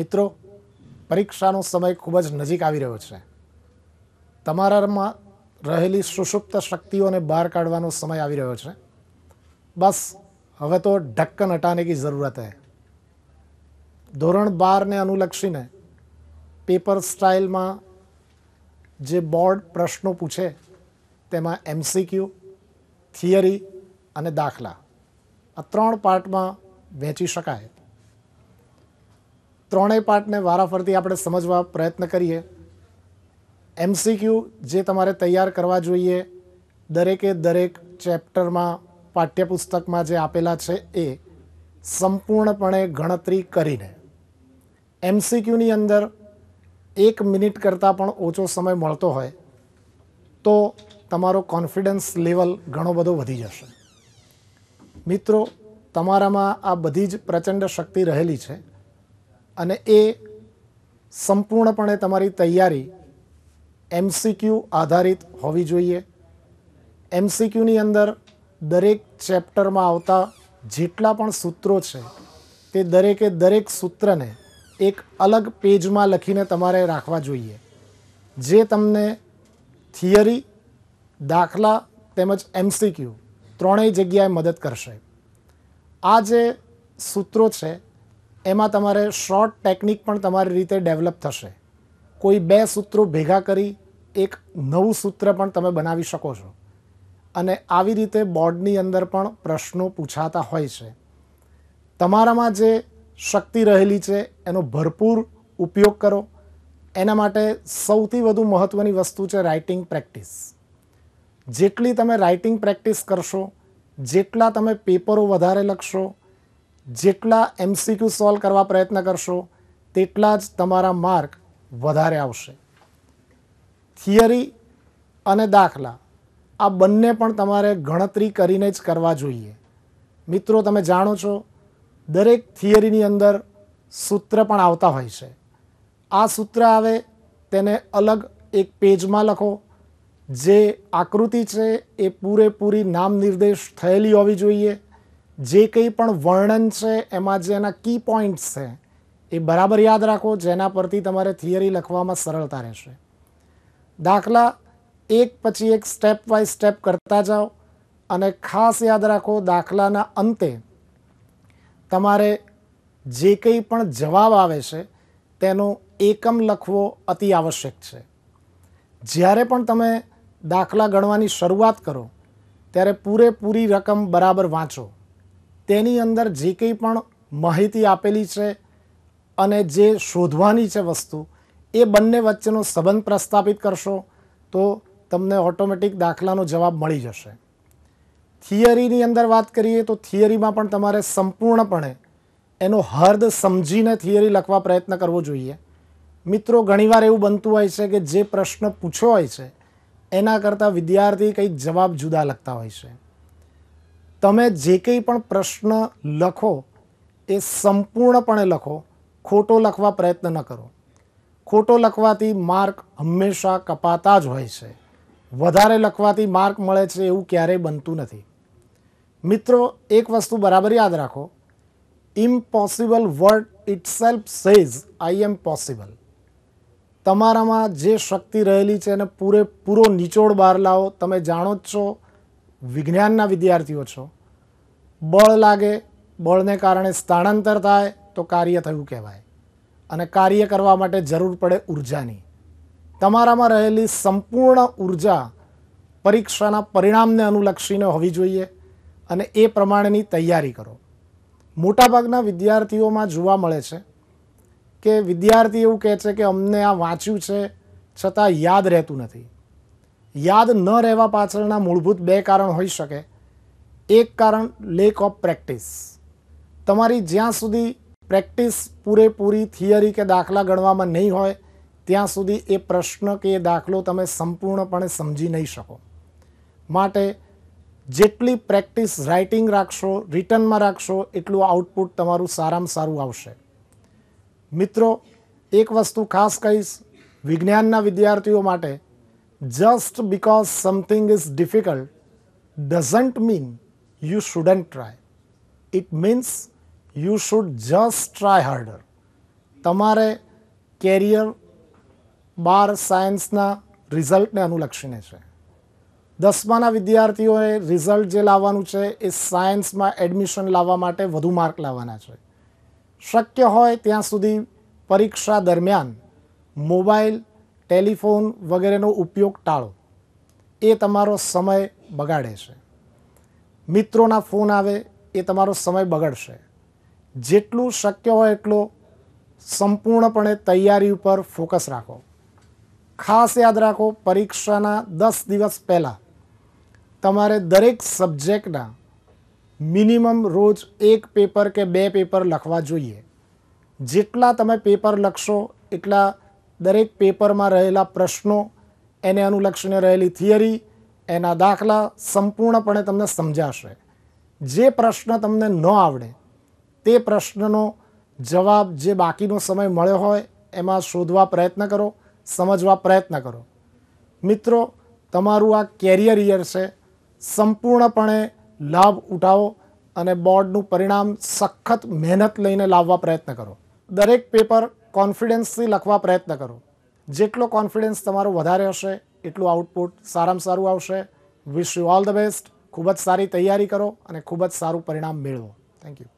મિત્રો પરીક્ષાનો સમય ખૂબ જ નજીક આવી રહ્યો છે તમારામાં રહેલી સુષુપ્ત શક્તિઓને બહાર કાઢવાનો સમય આવી રહ્યો છે બસ હવે તો ઢક્કન હટાને જરૂરત હે ધોરણ બારને અનુલક્ષીને પેપર સ્ટાઇલમાં જે બોર્ડ પ્રશ્નો પૂછે તેમાં એમસીક્યુ થિયરી અને દાખલા આ ત્રણ પાર્ટમાં વહેંચી શકાય ત્રણેય પાર્ટને વારાફરતી આપણે સમજવા પ્રયત્ન કરીએ એમસીક્યુ જે તમારે તૈયાર કરવા જોઈએ દરેકે દરેક ચેપ્ટરમાં પાઠ્યપુસ્તકમાં જે આપેલા છે એ સંપૂર્ણપણે ગણતરી કરીને એમસીક્યુની અંદર એક મિનિટ કરતાં પણ ઓછો સમય મળતો હોય તો તમારો કોન્ફિડન્સ લેવલ ઘણો બધો વધી જશે મિત્રો તમારામાં આ બધી જ પ્રચંડ શક્તિ રહેલી છે અને એ સંપૂર્ણપણે તમારી તૈયારી એમસીક્યુ આધારિત હોવી જોઈએ એમસીક્યુની અંદર દરેક ચેપ્ટરમાં આવતા જેટલા પણ સૂત્રો છે તે દરેકે દરેક સૂત્રને એક અલગ પેજમાં લખીને તમારે રાખવા જોઈએ જે તમને થિયરી દાખલા તેમજ એમસીક્યુ ત્રણેય જગ્યાએ મદદ કરશે આ જે સૂત્રો છે એમાં તમારે શોર્ટ ટેકનિક પણ તમારી રીતે ડેવલપ થશે કોઈ બે સૂત્રો ભેગા કરી એક નવું સૂત્ર પણ તમે બનાવી શકો છો અને આવી રીતે બોર્ડની અંદર પણ પ્રશ્નો પૂછાતા હોય છે તમારામાં જે શક્તિ રહેલી છે એનો ભરપૂર ઉપયોગ કરો એના માટે સૌથી વધુ મહત્ત્વની વસ્તુ છે રાઇટિંગ પ્રેક્ટિસ જેટલી તમે રાઇટિંગ પ્રેક્ટિસ કરશો જેટલા તમે પેપરો વધારે લખશો જેટલા એમસીક્યુ સોલ્વ કરવા પ્રયત્ન કરશો તેટલા જ તમારા માર્ક વધારે આવશે થિયરી અને દાખલા આ બંને પણ તમારે ગણતરી કરીને જ કરવા જોઈએ મિત્રો તમે જાણો છો દરેક થિયરીની અંદર સૂત્ર પણ આવતા હોય છે આ સૂત્ર આવે તેને અલગ એક પેજમાં લખો જે આકૃતિ છે એ પૂરેપૂરી નામ નિર્દેશ થયેલી હોવી જોઈએ જે કંઈ પણ વર્ણન છે એમાં જે એના કી પોઈન્ટ્સ છે એ બરાબર યાદ રાખો જેના પરથી તમારે થિયરી લખવામાં સરળતા રહેશે દાખલા એક પછી એક સ્ટેપ વાય સ્ટેપ કરતા જાઓ અને ખાસ યાદ રાખો દાખલાના અંતે તમારે જે કંઈ પણ જવાબ આવે છે તેનો એકમ લખવો અતિ આવશ્યક છે જ્યારે પણ તમે દાખલા ગણવાની શરૂઆત કરો ત્યારે પૂરેપૂરી રકમ બરાબર વાંચો તેની અંદર જે કંઈ પણ માહિતી આપેલી છે અને જે શોધવાની છે વસ્તુ એ બંને વચ્ચેનો સંબંધ પ્રસ્થાપિત કરશો તો તમને ઓટોમેટિક દાખલાનો જવાબ મળી જશે થિયરીની અંદર વાત કરીએ તો થિયરીમાં પણ તમારે સંપૂર્ણપણે એનો હર્દ સમજીને થિયરી લખવા પ્રયત્ન કરવો જોઈએ મિત્રો ઘણીવાર એવું બનતું હોય છે કે જે પ્રશ્ન પૂછ્યો હોય છે એના કરતાં વિદ્યાર્થી કંઈક જવાબ જુદા લખતા હોય છે તમે જે કંઈ પણ પ્રશ્ન લખો એ સંપૂર્ણપણે લખો ખોટો લખવા પ્રયત્ન ન કરો ખોટો લખવાથી માર્ક હંમેશા કપાતા જ હોય છે વધારે લખવાથી માર્ક મળે છે એવું ક્યારેય બનતું નથી મિત્રો એક વસ્તુ બરાબર યાદ રાખો impossible word itself says I am possible તમારામાં જે શક્તિ રહેલી છે એને પૂરેપૂરો નિચોડ બહાર લાવો તમે જાણો જ છો વિજ્ઞાનના વિદ્યાર્થીઓ છો બળ લાગે બળને કારણે સ્થાનાંતર થાય તો કાર્ય થયું કહેવાય અને કાર્ય કરવા માટે જરૂર પડે ઉર્જાની તમારામાં રહેલી સંપૂર્ણ ઉર્જા પરીક્ષાના પરિણામને અનુલક્ષીને હોવી જોઈએ અને એ પ્રમાણેની તૈયારી કરો મોટાભાગના વિદ્યાર્થીઓમાં જોવા મળે છે કે વિદ્યાર્થી એવું કહે છે કે અમને આ વાંચ્યું છે છતાં યાદ રહેતું નથી યાદ ન રહેવા પાછળના મૂળભૂત બે કારણ હોઈ શકે એક કારણ લેક ઓફ પ્રેક્ટિસ તમારી જ્યાં સુધી પ્રેક્ટિસ પૂરેપૂરી થિયરી કે દાખલા ગણવામાં નહીં હોય ત્યાં સુધી એ પ્રશ્ન કે એ દાખલો તમે સંપૂર્ણપણે સમજી નહીં શકો માટે જેટલી પ્રેક્ટિસ રાઇટિંગ રાખશો રિટર્નમાં રાખશો એટલું આઉટપુટ તમારું સારામાં સારું આવશે મિત્રો એક વસ્તુ ખાસ કહીશ વિજ્ઞાનના વિદ્યાર્થીઓ માટે just because something is difficult doesn't mean you shouldn't try it means you should just try harder તમારે કેરિયર બાર સાયન્સના રિઝલ્ટને અનુલક્ષીને છે દસમાના વિદ્યાર્થીઓએ રિઝલ્ટ જે લાવવાનું છે એ સાયન્સમાં એડમિશન લાવવા માટે વધુ માર્ક લાવવાના છે શક્ય હોય ત્યાં સુધી પરીક્ષા દરમિયાન મોબાઈલ ટેલિફોન વગેરેનો ઉપયોગ ટાળો એ તમારો સમય બગાડે છે મિત્રોના ફોન આવે એ તમારો સમય બગડશે જેટલું શક્ય હોય એટલો સંપૂર્ણપણે તૈયારી ઉપર ફોકસ રાખો ખાસ યાદ રાખો પરીક્ષાના દસ દિવસ પહેલાં તમારે દરેક સબ્જેક્ટના મિનિમમ રોજ એક પેપર કે બે પેપર લખવા જોઈએ જેટલા તમે પેપર લખશો એટલા દરેક પેપરમાં રહેલા પ્રશ્નો એને અનુલક્ષીને રહેલી થિયરી એના દાખલા સંપૂર્ણપણે તમને સમજાશે જે પ્રશ્ન તમને ન આવડે તે પ્રશ્નનો જવાબ જે બાકીનો સમય મળ્યો હોય એમાં શોધવા પ્રયત્ન કરો સમજવા પ્રયત્ન કરો મિત્રો તમારું આ કેરિયર યર છે સંપૂર્ણપણે લાભ ઉઠાવો અને બોર્ડનું પરિણામ સખત મહેનત લઈને લાવવા પ્રયત્ન કરો દરેક પેપર કોન્ફિડન્સથી લખવા પ્રયત્ન કરો જેટલો કોન્ફિડન્સ તમારો વધારે હશે એટલું આઉટપુટ સારામાં સારું આવશે wish you all the best ખૂબ જ સારી તૈયારી કરો અને ખૂબ જ સારું પરિણામ મેળવો થેન્ક યુ